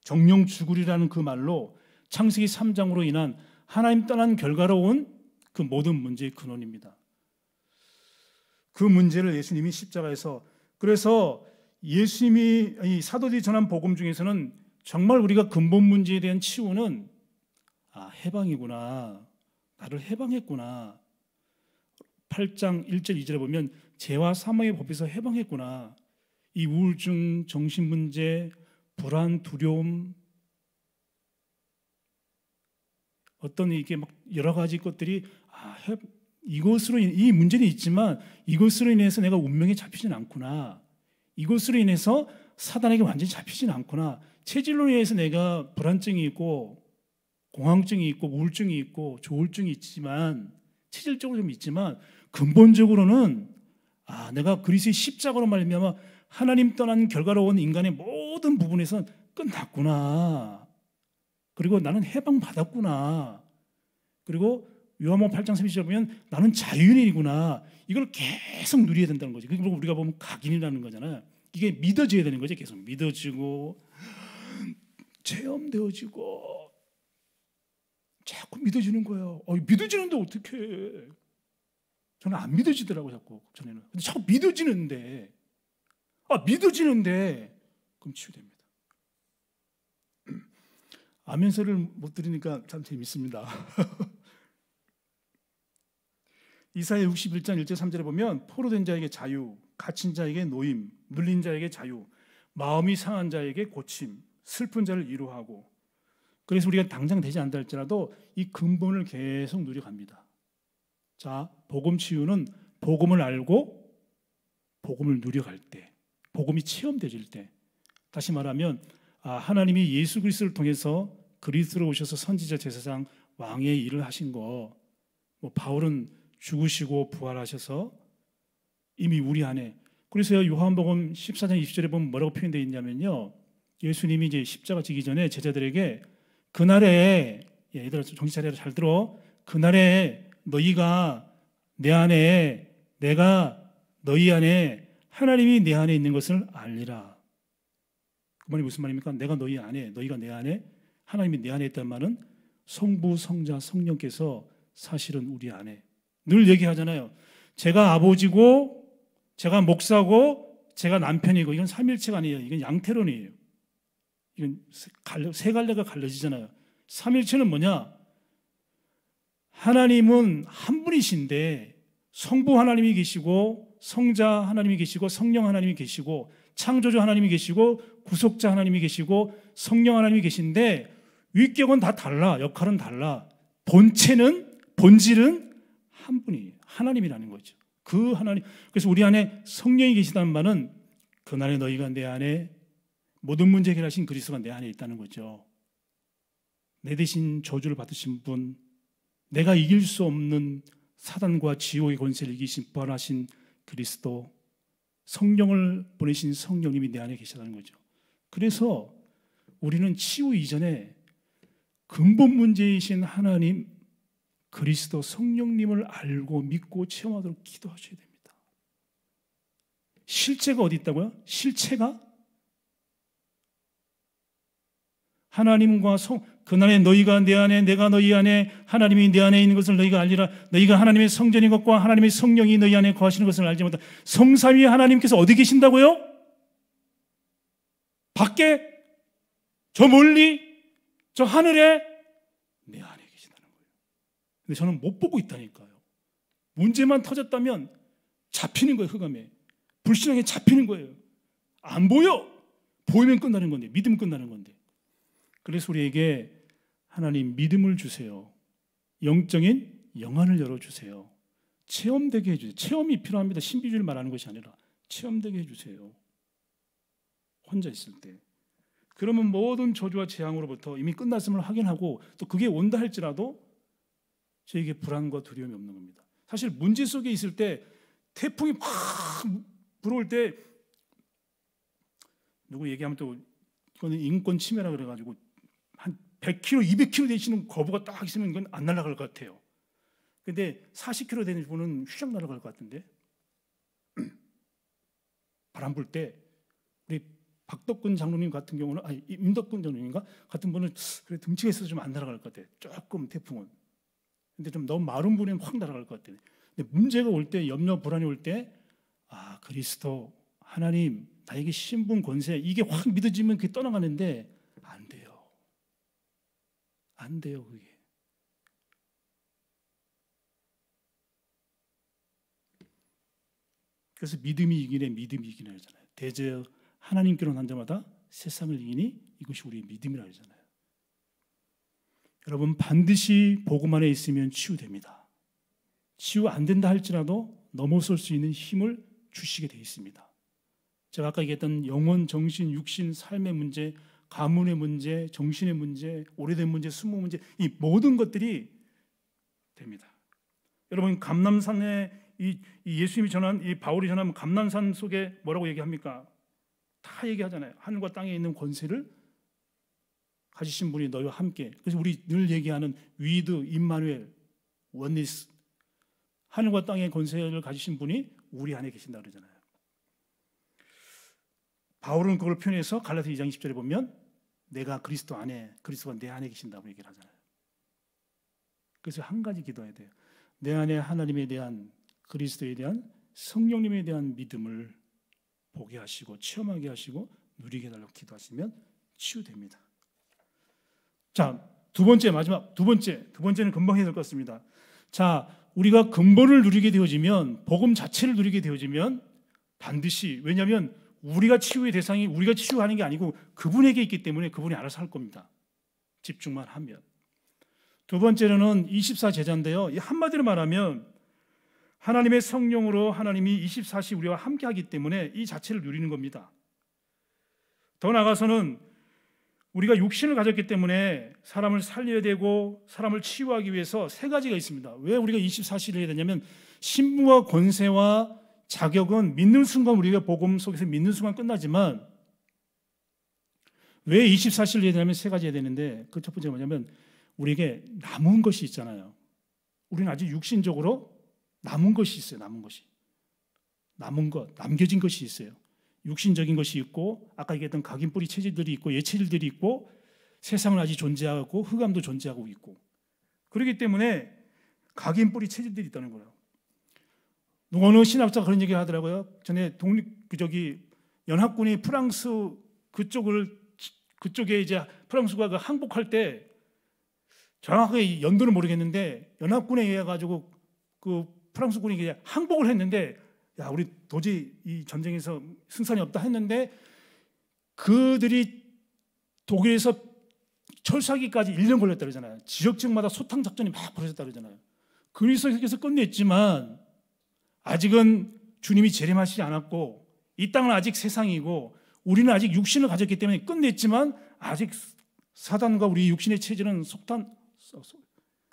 정령 죽으리라는 그 말로 창세기 3장으로 인한 하나님 떠난 결과로 온 그 모든 문제의 근원입니다. 그 문제를 예수님이 십자가에서 그래서 예수님이 사도들이 전한 복음 중에서는 정말 우리가 근본 문제에 대한 치유는 아 해방이구나 나를 해방했구나 8장 1절 2절에 보면 죄와 사망의 법에서 해방했구나. 이 우울증, 정신 문제, 불안, 두려움 어떤 이게 막 여러 가지 것들이 아, 이것으로 인, 이 문제는 있지만 이것으로 인해서 내가 운명에 잡히진 않구나. 이것으로 인해서 사단에게 완전히 잡히진 않구나. 체질로 인해서 내가 불안증이 있고 공황증이 있고 우울증이 있고 조울증이 있지만 체질적으로 좀 있지만 근본적으로는 아 내가 그리스의 십자가로 말미암아 하나님 떠난 결과로 온 인간의 모든 부분에선 끝났구나. 그리고 나는 해방 받았구나. 그리고 요한복 8장 3 0절 보면 나는 자유인이구나. 이걸 계속 누려야 된다는 거지. 그리고 우리가 보면 각인이라는 거잖아요. 이게 믿어져야 되는 거지. 계속 믿어지고 체험되어지고 자꾸 믿어지는 거예요. 어, 믿어지는데 어떻게? 저는 안 믿어지더라고 자꾸 전에는. 근데 자꾸 믿어지는데, 아 믿어지는데, 그럼 치유됩니다. [CLEARS THROAT] 아멘서를 못 들으니까 참 재밌습니다. 이사의 61장 1절 3절에 보면 포로된 자에게 자유, 갇힌 자에게 노임, 눌린 자에게 자유, 마음이 상한 자에게 고침, 슬픈 자를 위로하고 그래서 우리가 당장 되지 않다 할지라도 이 근본을 계속 누려갑니다. 자, 복음 치유는 복음을 알고 복음을 누려갈 때, 복음이 체험되질 때, 다시 말하면 아, 하나님이 예수 그리스도를 통해서 그리스로 오셔서 선지자 제사장 왕의 일을 하신 거, 뭐 바울은 죽으시고 부활하셔서 이미 우리 안에. 그래서 요한복음 14장 20절에 보면 뭐라고 표현되어 있냐면요. 예수님이 이제 십자가 지기 전에 제자들에게 그날에 예, 얘들아 정신 차려라 잘 들어. 그날에 너희가 내 안에 내가 너희 안에 하나님이 내 안에 있는 것을 알리라. 그 말이 무슨 말입니까? 내가 너희 안에 너희가 내 안에 하나님이 내 안에 있단 말은 성부 성자 성령께서 사실은 우리 안에 늘 얘기하잖아요. 제가 아버지고 제가 목사고 제가 남편이고 이건 삼일체가 아니에요. 이건 양태론이에요. 이건 세 갈래가 갈라지잖아요 삼일체는 뭐냐? 하나님은 한 분이신데 성부 하나님이 계시고 성자 하나님이 계시고 성령 하나님이 계시고 창조주 하나님이 계시고 구속자 하나님이 계시고 성령 하나님이 계신데 위격은 다 달라 역할은 달라 본체는 본질은 한 분이 하나님이라는 거죠. 그 하나님 그래서 우리 안에 성령이 계시다는 말은 그날에 너희가 내 안에 모든 문제 해결하신 그리스도가 내 안에 있다는 거죠. 내 대신 저주를 받으신 분, 내가 이길 수 없는 사단과 지옥의 권세를 이기신 부활하신 그리스도, 성령을 보내신 성령님이 내 안에 계시다는 거죠. 그래서 우리는 치유 이전에 근본 문제이신 하나님, 그리스도 성령님을 알고 믿고 체험하도록 기도하셔야 됩니다. 실체가 어디 있다고요? 실체가 하나님과 성, 그날에 너희가 내 안에, 내가 너희 안에, 하나님이 내 안에 있는 것을 너희가 알리라. 너희가 하나님의 성전인 것과 하나님의 성령이 너희 안에 거하시는 것을 알지 못한 성삼위 하나님께서 어디 계신다고요? 밖에, 저 멀리, 저 하늘에 내 안에 계신다는 거예요. 근데 저는 못 보고 있다니까요. 문제만 터졌다면 잡히는 거예요, 흑암에. 불신앙에 잡히는 거예요. 안 보여! 보이면 끝나는 건데, 믿음 끝나는 건데. 그래서 우리에게 하나님 믿음을 주세요. 영적인 영안을 열어주세요. 체험되게 해주세요. 체험이 필요합니다. 신비주의를 말하는 것이 아니라 체험되게 해주세요. 혼자 있을 때. 그러면 모든 저주와 재앙으로부터 이미 끝났음을 확인하고 또 그게 온다 할지라도 저에게 불안과 두려움이 없는 겁니다. 사실 문제 속에 있을 때 태풍이 막 불어올 때 누구 얘기하면 또 이거는 인권 침해라 그래가지고 100kg, 200kg 되시는 거부가 딱 있으면 이건 안 날아갈 것 같아요. 근데 40kg 되는 분은 휘장 날아갈 것 같은데 [CLEARS THROAT] 바람 불 때 우리 박덕근 장로님 같은 경우는 아니 임덕근 장로님인가 같은 분은 그래 등치가 있어서 좀 안 날아갈 것 같아. 조금 태풍은. 근데 좀 너무 마른 분은 확 날아갈 것 같아. 근데 문제가 올때 염려 불안이 올 때아 그리스도 하나님 나에게 신분 권세 이게 확 믿어지면 그게 떠나가는데 안 돼요. 안 돼요, 그게. 그래서 믿음이 이기네, 믿음이 이기네 하잖아요. 대저 하나님께로 난 자마다 세상을 이기니 이것이 우리의 믿음이라 하잖아요. 여러분 반드시 복음 안에 있으면 치유됩니다. 치유 안 된다 할지라도 넘어설 수 있는 힘을 주시게 되어 있습니다. 제가 아까 얘기했던 영혼, 정신, 육신, 삶의 문제 가문의 문제, 정신의 문제, 오래된 문제, 숨은 문제 이 모든 것들이 됩니다. 여러분 감남산에 이, 이 예수님이 전한 이 바울이 전한 감남산 속에 뭐라고 얘기합니까? 다 얘기하잖아요. 하늘과 땅에 있는 권세를 가지신 분이 너희와 함께. 그래서 우리 늘 얘기하는 위드 임마누엘 원리스 하늘과 땅의 권세를 가지신 분이 우리 안에 계신다 그러잖아요. 바울은 그걸 표현해서 갈라서 2장 20절에 보면 내가 그리스도 안에 그리스도가 내 안에 계신다고 얘기를 하잖아요. 그래서 한 가지 기도해야 돼요. 내 안에 하나님에 대한 그리스도에 대한 성령님에 대한 믿음을 보게 하시고 체험하게 하시고 누리게 해 달라고 기도하시면 치유됩니다. 자, 두 번째 마지막 두 번째 두 번째는 금방 해야 될 것 같습니다. 자, 우리가 근본을 누리게 되어지면 복음 자체를 누리게 되어지면 반드시 왜냐하면 우리가 치유의 대상이 우리가 치유하는 게 아니고 그분에게 있기 때문에 그분이 알아서 할 겁니다. 집중만 하면. 두 번째로는 24제자인데요. 한마디로 말하면 하나님의 성령으로 하나님이 24시 우리와 함께 하기 때문에 이 자체를 누리는 겁니다. 더 나아가서는 우리가 육신을 가졌기 때문에 사람을 살려야 되고 사람을 치유하기 위해서 세 가지가 있습니다. 왜 우리가 24시를 해야 되냐면 신부와 권세와 자격은 믿는 순간 우리가 복음 속에서 믿는 순간 끝나지만 왜 24시를 얘기하면 세 가지 해야 되는데 그 첫 번째 뭐냐면 우리에게 남은 것이 있잖아요. 우리는 아직 육신적으로 남은 것이 있어요. 남은 것이. 남은 것, 남겨진 것이 있어요. 육신적인 것이 있고 아까 얘기했던 각인 뿌리 체질들이 있고 예체질들이 있고 세상은 아직 존재하고 흑암도 존재하고 있고 그렇기 때문에 각인 뿌리 체질들이 있다는 거예요. 어느 신학자가 그런 얘기 하더라고요. 전에 독립 그 저기 연합군이 프랑스 그쪽을 그쪽에 이제 프랑스가 그 항복할 때 정확하게 연도는 모르겠는데 연합군에 의해 가지고 그 프랑스군이 그냥 항복을 했는데 야 우리 도저히 이 전쟁에서 승산이 없다 했는데 그들이 독일에서 철수하기까지 1년 걸렸다 그러잖아요. 지역층마다 소탕 작전이 막 벌어졌다 그러잖아요. 그리스에서 끝냈지만 아직은 주님이 재림하시지 않았고 이 땅은 아직 세상이고 우리는 아직 육신을 가졌기 때문에 끝냈지만 아직 사단과 우리 육신의 체질은 속탄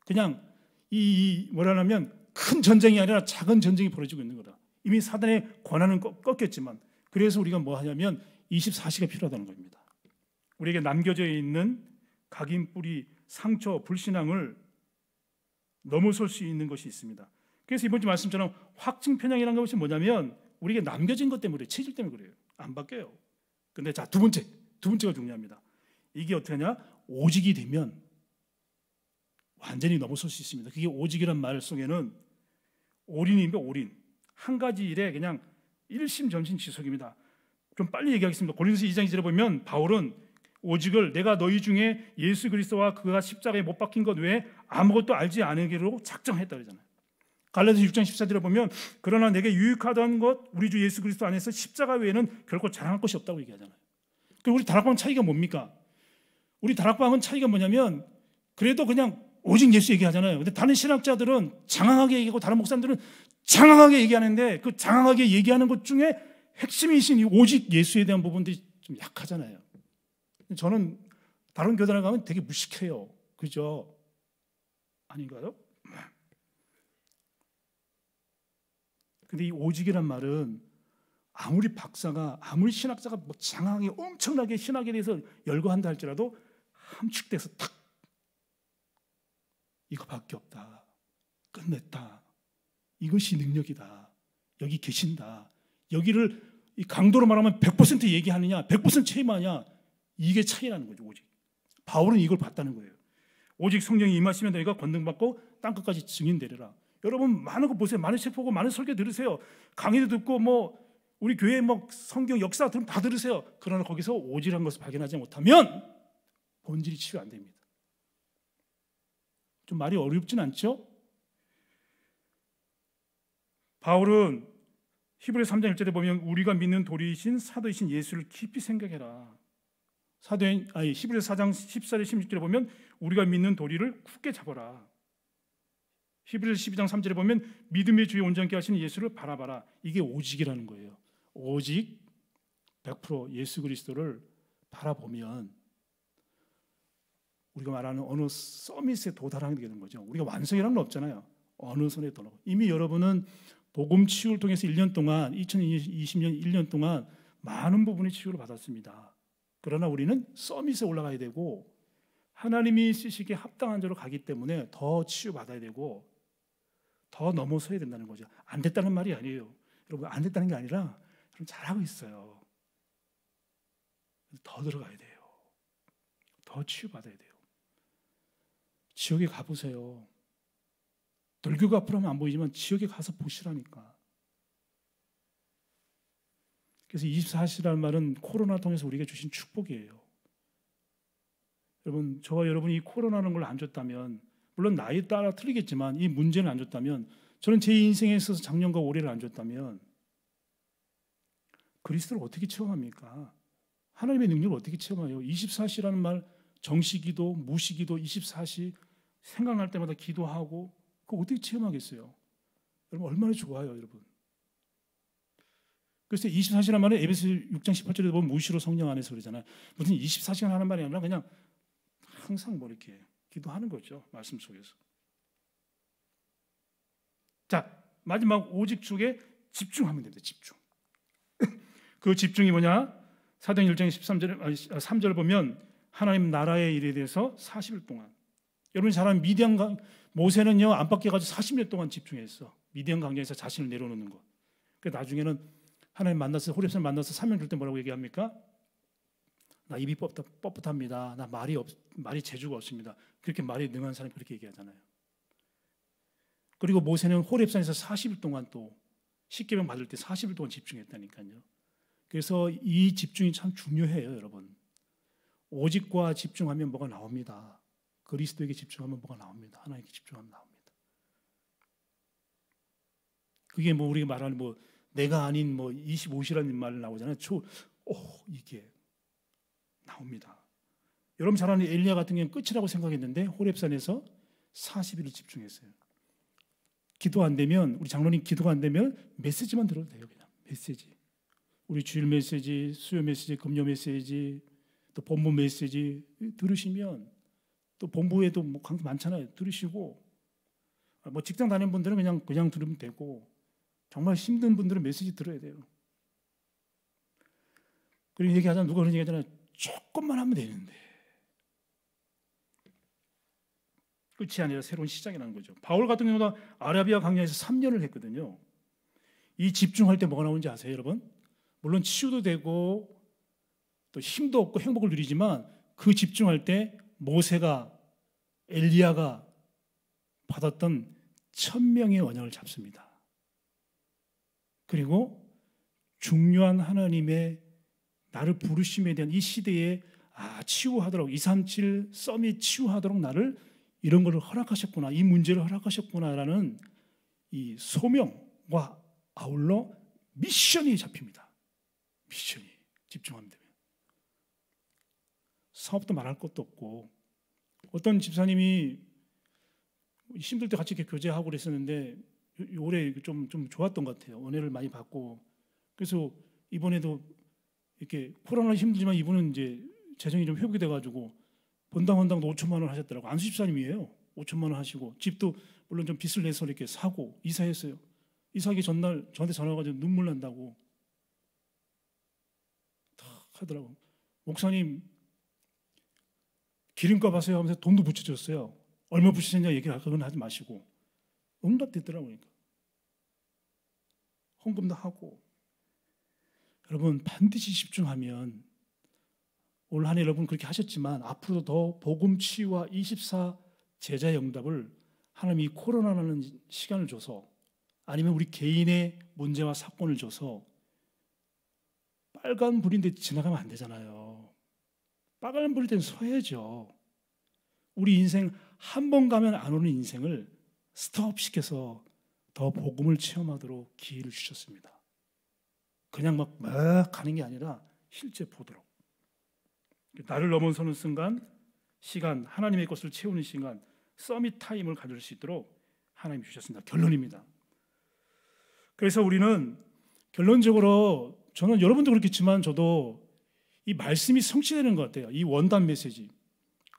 그냥 이 뭐라냐면 큰 전쟁이 아니라 작은 전쟁이 벌어지고 있는 거다. 이미 사단의 권한은 꺾였지만 그래서 우리가 뭐 하냐면 24시가 필요하다는 겁니다. 우리에게 남겨져 있는 각인 뿌리 상처 불신앙을 넘어설 수 있는 것이 있습니다. 그래서 이번 주 말씀처럼 확증 편향이라는 것이 뭐냐면 우리에게 남겨진 것 때문에 체질 때문에 그래요. 안 바뀌어요. 근데 자, 두 번째. 두 번째가 중요합니다. 이게 어떻게 하냐? 오직이 되면 완전히 넘어설 수 있습니다. 그게 오직이란 말 속에는 올인입니다. 올인. 한 가지 일에 그냥 일심전심 지속입니다. 좀 빨리 얘기하겠습니다. 고린도서 2장 2절에 보면 바울은 오직을 내가 너희 중에 예수 그리스도와 그가 십자가에 못 박힌 것 외에 아무것도 알지 않으기로 작정했다 그러잖아요. 갈라디아 6장 14절에 보면 그러나 내게 유익하던 것 우리 주 예수 그리스도 안에서 십자가 외에는 결코 자랑할 것이 없다고 얘기하잖아요. 그 우리 다락방 차이가 뭡니까? 우리 다락방은 차이가 뭐냐면 그래도 그냥 오직 예수 얘기하잖아요. 근데 다른 신학자들은 장황하게 얘기하고 다른 목사들은 장황하게 얘기하는데 그 장황하게 얘기하는 것 중에 핵심이신 이 오직 예수에 대한 부분들이 좀 약하잖아요. 저는 다른 교단을 가면 되게 무식해요. 그죠? 아닌가요? 근데 이 오직이란 말은 아무리 박사가 아무리 신학자가 뭐장황이 엄청나게 신학에 대해서 열거한다 할지라도 함축돼서 탁 이거밖에 없다. 끝냈다. 이것이 능력이다. 여기 계신다. 여기를 이 강도로 말하면 100% 얘기하느냐, 100%체임하냐 이게 차이라는 거죠, 오직. 바울은 이걸 봤다는 거예요. 오직 성령이 임하시면 너희가 권능받고 땅끝까지 증인 되리라. 여러분 많은 거 보세요. 많은 책 보고 많은 설교 들으세요. 강의도 듣고 뭐 우리 교회 뭐 성경 역사 들으면 다 들으세요. 그러나 거기서 오질한 것을 발견하지 못하면 본질이 치유 안 됩니다. 좀 말이 어렵진 않죠? 바울은 히브리 3장 1절에 보면 우리가 믿는 도이신 사도이신 예수를 깊이 생각해라. 사도인 아니 히브리 4장 14절 16절에 보면 우리가 믿는 도리를 굳게 잡아라. 히브리서 12장 3절에 보면 믿음의 주의 온전케 하시는 예수를 바라봐라. 이게 오직이라는 거예요. 오직 100% 예수 그리스도를 바라보면 우리가 말하는 어느 서밋에 도달하게 되는 거죠. 우리가 완성이라는 건 없잖아요. 어느 선에 도달. 이미 여러분은 복음 치유를 통해서 1년 동안 2020년 1년 동안 많은 부분의 치유를 받았습니다. 그러나 우리는 서밋에 올라가야 되고 하나님이 쓰시기에 합당한 자로 가기 때문에 더 치유받아야 되고 더 넘어서야 된다는 거죠. 안 됐다는 말이 아니에요. 여러분 안 됐다는 게 아니라 여러분 잘하고 있어요. 더 들어가야 돼요. 더 치유받아야 돼요. 지옥에 가보세요. 돌교가 앞으로 하면 안 보이지만 지옥에 가서 보시라니까. 그래서 24시라는 말은 코로나 통해서 우리에게 주신 축복이에요. 여러분, 저와 여러분이 코로나는 걸 안 줬다면 물론 나이에 따라 틀리겠지만 이 문제를 안 줬다면 저는 제 인생에 있어서 작년과 올해를 안 줬다면 그리스도를 어떻게 체험합니까? 하나님의 능력을 어떻게 체험해요? 24시라는 말 정시기도, 무시기도 24시 생각날 때마다 기도하고 그거 어떻게 체험하겠어요? 여러분 얼마나 좋아요, 여러분. 그래서 2 4시라는 말은 에베스 6장 18절에 보면 무시로 성령 안에서 그러잖아요. 무슨 24시간 하는 말이 아니라 그냥 항상 뭐 이렇게 기도하는 거죠. 말씀 속에서. 자, 마지막 오직 쪽에 집중하면 됩니다. 집중. 그 집중이 뭐냐? 사도행 1장 13절 3절을 아, 보면 하나님 나라의 일에 대해서 40일 동안 여러분 잘아 미디안 강 모세는요 안 밖에 가서 40년 동안 집중했어. 미디안 강에서 자신을 내려놓는 것. 그 나중에는 하나님 만나서 호렙산 만나서 사명 줄때 뭐라고 얘기합니까? 나 입이 뻣뻣합니다. 나 말이 없, 말이 재주가 없습니다. 그렇게 말이 능한 사람이 그렇게 얘기하잖아요. 그리고 모세는 호랩산에서 40일 동안 또 십계명 받을 때 40일 동안 집중했다니까요. 그래서 이 집중이 참 중요해요, 여러분. 오직과 집중하면 뭐가 나옵니다. 그리스도에게 집중하면 뭐가 나옵니다. 하나님께 집중하면 나옵니다. 그게 뭐 우리가 말하는 뭐 내가 아닌 뭐 25시라는 말 나오잖아요. 초, 오, 이게 나옵니다. 여러분 잘 아는 엘리야 같은 경우는 끝이라고 생각했는데 호렙산에서 40일을 집중했어요. 기도 안 되면 우리 장로님 기도가 안 되면 메시지만 들어도 돼요 그냥 메시지. 우리 주일 메시지, 수요 메시지, 금요 메시지, 또 본부 메시지 들으시면 또 본부에도 뭐 강도 많잖아요. 들으시고 아, 뭐 직장 다니는 분들은 그냥 그냥 들으면 되고 정말 힘든 분들은 메시지 들어야 돼요. 그리고 얘기하자 누가 그런 얘기하잖아요. 조금만 하면 되는데. 끝이 아니라 새로운 시작이라는 거죠. 바울 같은 경우는 아라비아 강야에서 3년을 했거든요. 이 집중할 때 뭐가 나오는지 아세요, 여러분? 물론 치유도 되고 또 힘도 없고 행복을 누리지만 그 집중할 때 모세가 엘리야가 받았던 천명의 언약을 잡습니다. 그리고 중요한 하나님의 나를 부르심에 대한 이 시대에 아, 치유하도록 237 썸이 치유하도록 나를 이런 걸 허락하셨구나. 이 문제를 허락하셨구나라는 이 소명과 아울러 미션이 잡힙니다. 미션이 집중하면 되면 사업도 말할 것도 없고 어떤 집사님이 힘들 때 같이 이렇게 교제하고 그랬었는데 올해 좀 좀 좋았던 것 같아요. 은혜를 많이 받고 그래서 이번에도 이렇게 코로나 힘들지만 이분은 이제 재정이 좀 회복이 돼가지고 본당 헌당도 5천만 원 하셨더라고 안수집사님이에요. 5천만 원 하시고 집도 물론 좀 빚을 내서 이렇게 사고 이사했어요. 이사하기 전날 저한테 전화가 지고 눈물 난다고 탁 하더라고 목사님 기름값 하세요 하면서 돈도 붙여줬어요. 얼마 붙이셨냐 얘기 그건 하지 마시고 응답됐더라고요. 그러니까. 헌금도 하고 여러분 반드시 집중하면 올 한 해 여러분 그렇게 하셨지만 앞으로도 더 복음 치유와 24 제자의 응답을 하나님이 코로나라는 시간을 줘서 아니면 우리 개인의 문제와 사건을 줘서 빨간 불인데 지나가면 안 되잖아요. 빨간 불일 땐 서야죠. 우리 인생 한 번 가면 안 오는 인생을 스톱시켜서 더 복음을 체험하도록 기회를 주셨습니다. 그냥 막, 막 하는 게 아니라 실제 보도록. 나를 넘어서는 순간 시간, 하나님의 것을 채우는 시간, 서밋 타임을 가질 수 있도록 하나님 주셨습니다. 결론입니다. 그래서 우리는 결론적으로 저는 여러분도 그렇겠지만 저도 이 말씀이 성취되는 것 같아요. 이 원단 메시지.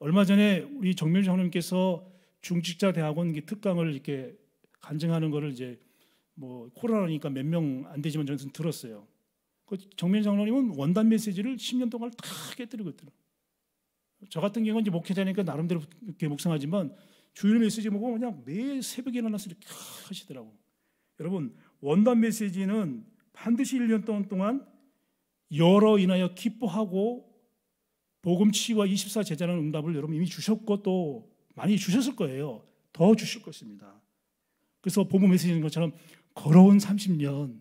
얼마 전에 우리 정명 장님께서 중직자 대학원 특강을 이렇게 간증하는 것을 이제 뭐 코로나니까 몇 명 안 되지만 저는 들었어요. 그 정민 장로님은 원단 메시지를 10년 동안 다 깨뜨리고 있더라고저 같은 경우는 이제 목회자니까 나름대로 이렇게 묵상하지만 주일 메시지 보고 그냥 매 새벽에 일어나서 이렇게 하시더라고. 여러분 원단 메시지는 반드시 1년 동안 동안 여러 인하여 기뻐하고 복음치와 24 제자라는 응답을 여러분 이미 주셨고 또 많이 주셨을 거예요. 더 주실 것입니다. 그래서 복음 메시지인 것처럼 걸어온 30년,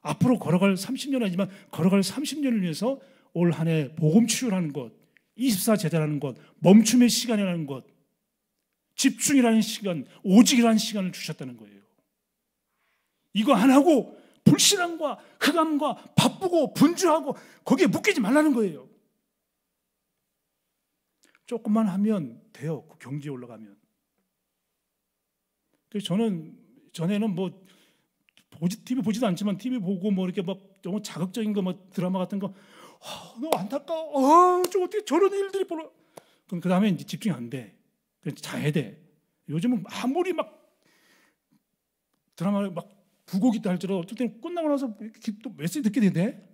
앞으로 걸어갈 30년 아니지만 걸어갈 30년을 위해서 올 한해 복음 치유라는 것, 24제자라는 것, 멈춤의 시간이라는 것, 집중이라는 시간, 오직이라는 시간을 주셨다는 거예요. 이거 안 하고 불신함과 흑암과 바쁘고 분주하고 거기에 묶이지 말라는 거예요. 조금만 하면 돼요. 그 경지에 올라가면. 그래서 저는 전에는 뭐 보지 TV 보지도 않지만 TV 보고 뭐 이렇게 막 너무 자극적인 거뭐 드라마 같은 거 어, 아, 너무 안타까워. 어, 어떻게 저런 일들이 벌어. 그럼 그다음에 이제 집중이 안 돼. 그냥 자야 돼. 요즘은 아무리 막 드라마를 막 부곡 있다 할지라도 어쨌든 끝나고 나서 또 메시지 듣게 되네.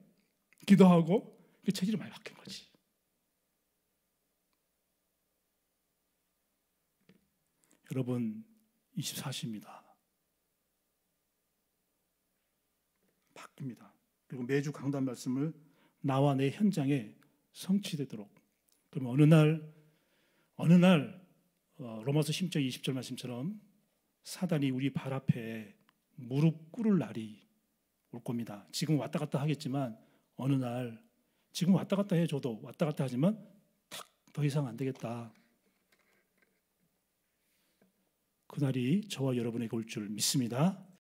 기도하고 그 체질이 많이 바뀐 거지. 여러분 24시입니다. 입니다. 그리고 매주 강단 말씀을 나와 내 현장에 성취되도록. 그럼 어느 날 어느 날 어, 로마서 10장 20절 말씀처럼 사단이 우리 발 앞에 무릎 꿇을 날이 올 겁니다. 지금 왔다 갔다 하겠지만 어느 날 지금 왔다 갔다 해줘도 왔다 갔다 하지만 탁 더 이상 안 되겠다. 그날이 저와 여러분에게 올 줄 믿습니다.